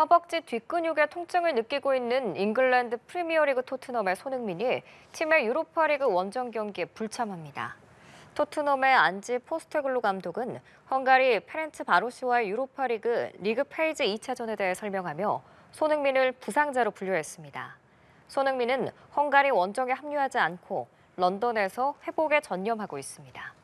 허벅지 뒷근육의 통증을 느끼고 있는 잉글랜드 프리미어리그 토트넘의 손흥민이 팀의 유로파리그 원정 경기에 불참합니다. 토트넘의 안지 포스테글로 감독은 헝가리 페렌츠 바로시와의 유로파리그 리그 페이지 2차전에 대해 설명하며 손흥민을 부상자로 분류했습니다. 손흥민은 헝가리 원정에 합류하지 않고 런던에서 회복에 전념하고 있습니다.